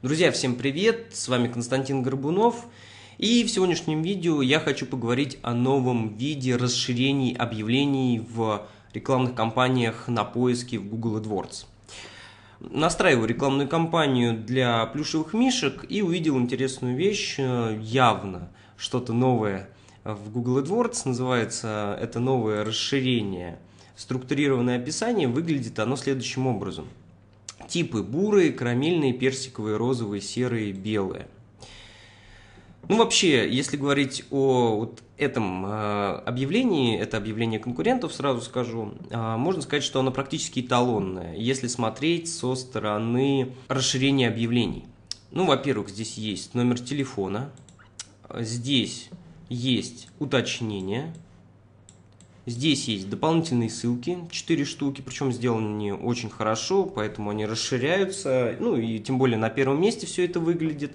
Друзья, всем привет, с вами Константин Горбунов. И в сегодняшнем видео я хочу поговорить о новом виде расширений объявлений в рекламных кампаниях на поиске в Google AdWords. Настраиваю рекламную кампанию для плюшевых мишек и увидел интересную вещь, э, явно что-то новое в Google AdWords, называется это новое расширение. Структурированное описание выглядит оно следующим образом – Типы бурые, карамельные, персиковые, розовые, серые, белые. Ну, вообще, если говорить о вот этом э, объявлении, это объявление конкурентов, сразу скажу, э, можно сказать, что оно практически эталонное, если смотреть со стороны расширения объявлений. Ну, во-первых, здесь есть номер телефона, здесь есть уточнение, Здесь есть дополнительные ссылки, 4 штуки, причем сделаны они очень хорошо, поэтому они расширяются, ну и тем более на первом месте все это выглядит.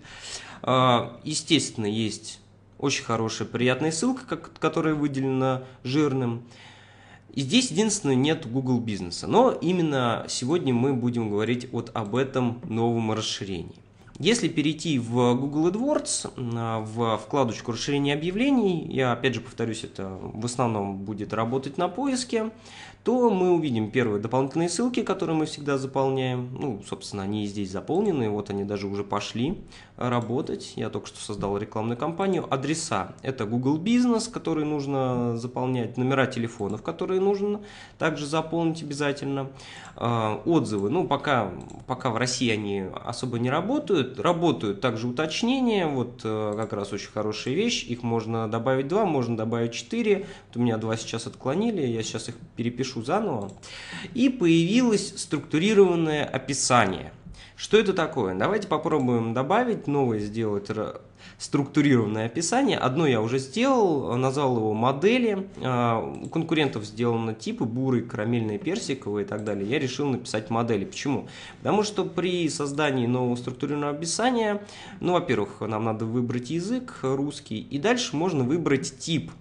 А, естественно, есть очень хорошая, приятная ссылка, которая выделена жирным. И здесь, единственное, нет Google бизнеса. Но именно сегодня мы будем говорить вот об этом новом расширении. Если перейти в Google AdWords, а, в вкладочку расширения объявлений, я опять же повторюсь, это в основном будет работать на поиске, то мы увидим первые дополнительные ссылки, которые мы всегда заполняем. Ну, собственно, они и здесь заполнены, вот они даже уже пошли работать. Я только что создал рекламную кампанию. Адреса – это Google Business, который нужно заполнять, номера телефонов, которые нужно также заполнить обязательно. А, отзывы, ну, пока, пока в России они особо не работают, работают, также уточнения, вот э, как раз очень хорошая вещь, их можно добавить два, можно добавить четыре. вот у меня два сейчас отклонили, я сейчас их перепишу заново. И появилось структурированное описание – что это такое? Давайте попробуем добавить новое, сделать структурированное описание. Одно я уже сделал, назвал его модели. А, у конкурентов сделаны типы бурый, карамельный, персиковый и так далее. Я решил написать модели. Почему? Потому что при создании нового структурированного описания, ну, во-первых, нам надо выбрать язык русский, и дальше можно выбрать тип.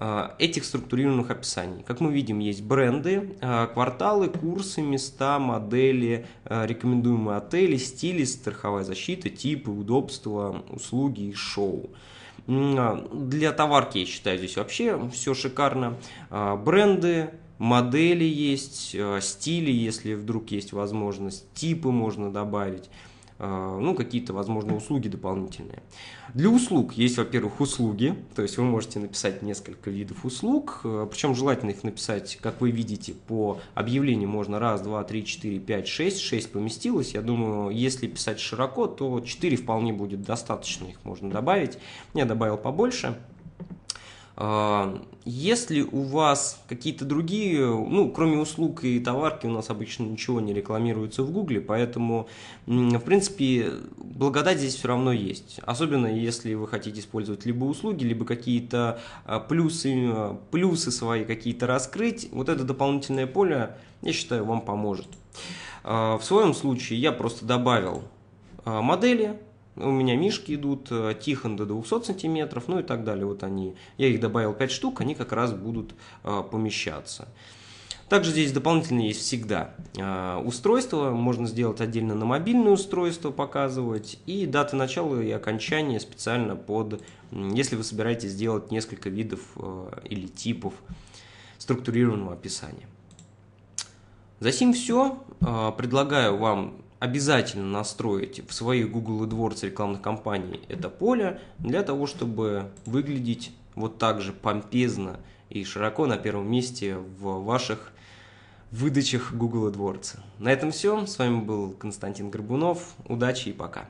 Э, этих структурированных описаний. Как мы видим, есть бренды, э, кварталы, курсы, места, модели, э, рекомендуемые отели, стили, страховая защита, типы, удобства, услуги и шоу. Для товарки, я считаю, здесь вообще все шикарно. Бренды, модели есть, стили, если вдруг есть возможность, типы можно добавить. Э, ну, какие-то, возможно, услуги дополнительные. Для услуг есть, во-первых, услуги, то есть вы можете написать несколько видов услуг, э, причем желательно их написать, как вы видите, по объявлению можно раз, два, три, четыре, пять, шесть, шесть поместилось, я думаю, если писать широко, то четыре вполне будет достаточно, их можно добавить, я добавил побольше, а, если у вас какие-то другие, ну, кроме услуг и товарки, у нас обычно ничего не рекламируется в Гугле, поэтому, в принципе, благодать здесь все равно есть. Особенно, если вы хотите использовать либо услуги, либо какие-то а, плюсы, а, плюсы свои какие-то раскрыть, вот это дополнительное поле, я считаю, вам поможет. В своем случае я просто добавил модели, у меня мишки идут, э, Тихон до 200 сантиметров, ну и так далее. Вот они, я их добавил 5 штук, они как раз будут э, помещаться. Также здесь дополнительно есть всегда э, устройство, можно сделать отдельно на мобильное устройство показывать, и даты начала и окончания специально под, если вы собираетесь сделать несколько видов или типов структурированного описания. За сим все. Предлагаю вам обязательно настроить в своих Google AdWords рекламных кампаний это поле для того, чтобы выглядеть вот так же помпезно и широко на первом месте в ваших выдачах Google AdWords. На этом все. С вами был Константин Горбунов. Удачи и пока.